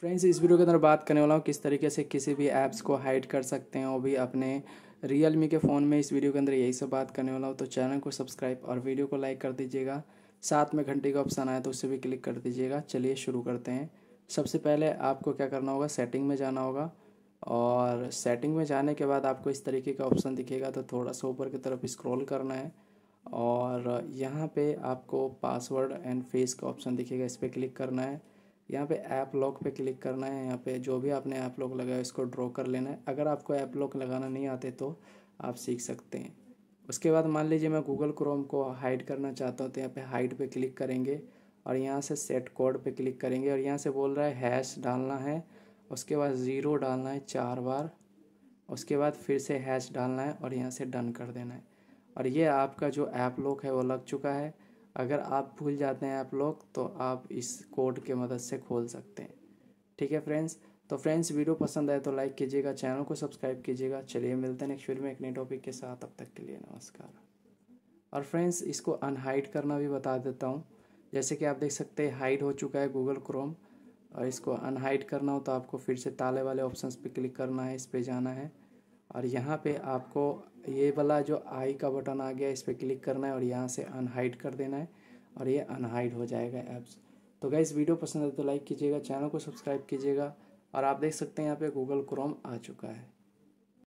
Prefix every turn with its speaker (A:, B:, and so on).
A: friends इस video के अंदर बात करने वाला हूँ किस तरीके से किसी भी ऐप्स को हाइड कर सकते हैं वो भी अपने रियल मी के फ़ोन में इस वीडियो के अंदर यही सब बात करने वाला हूँ तो चैनल को सब्सक्राइब और वीडियो को लाइक कर दीजिएगा साथ में घंटे का ऑप्शन आया तो उसे भी क्लिक कर दीजिएगा चलिए शुरू करते हैं सबसे पहले आपको क्या करना होगा सेटिंग में जाना होगा और सेटिंग में जाने के बाद आपको इस तरीके का ऑप्शन दिखेगा तो थोड़ा सा ऊपर की तरफ स्क्रॉल करना है और यहाँ पे आपको पासवर्ड एंड फेस का ऑप्शन दिखेगा इस पर क्लिक करना है यहाँ पे ऐप लॉक पे क्लिक करना है यहाँ पे जो भी आपने ऐप लॉक लगाया इसको ड्रॉ कर लेना है अगर आपको ऐप लॉक लगाना नहीं आते तो आप सीख सकते हैं उसके बाद मान लीजिए मैं गूगल क्रोम को हाइड करना चाहता हूँ तो यहाँ पे हाइड पे क्लिक करेंगे और यहाँ से सेट कोड पे क्लिक करेंगे और यहाँ से बोल रहा है हैश डालना है उसके बाद ज़ीरो डालना है चार बार उसके बाद फिर से हैश डालना है और यहाँ से डन कर देना है और ये आपका जो ऐप लॉक है वो लग चुका है अगर आप भूल जाते हैं आप लोग तो आप इस कोड के मदद से खोल सकते हैं ठीक है फ्रेंड्स तो फ्रेंड्स वीडियो पसंद आए तो लाइक कीजिएगा चैनल को सब्सक्राइब कीजिएगा चलिए मिलते हैं नेक्स्ट वीडियो में एक नए टॉपिक के साथ अब तक के लिए नमस्कार और फ्रेंड्स इसको अनहाइड करना भी बता देता हूँ जैसे कि आप देख सकते हैं हाइड हो चुका है गूगल क्रोम और इसको अनहाइड करना हो तो आपको फिर से ताले वाले ऑप्शंस पे क्लिक करना है इस पर जाना है और यहाँ पे आपको ये वाला जो आई का बटन आ गया इस पर क्लिक करना है और यहाँ से अनहाइड कर देना है और ये अनहाइड हो जाएगा ऐप्स तो गाइस वीडियो पसंद है तो लाइक कीजिएगा चैनल को सब्सक्राइब कीजिएगा और आप देख सकते हैं यहाँ पे गूगल क्रोम आ चुका है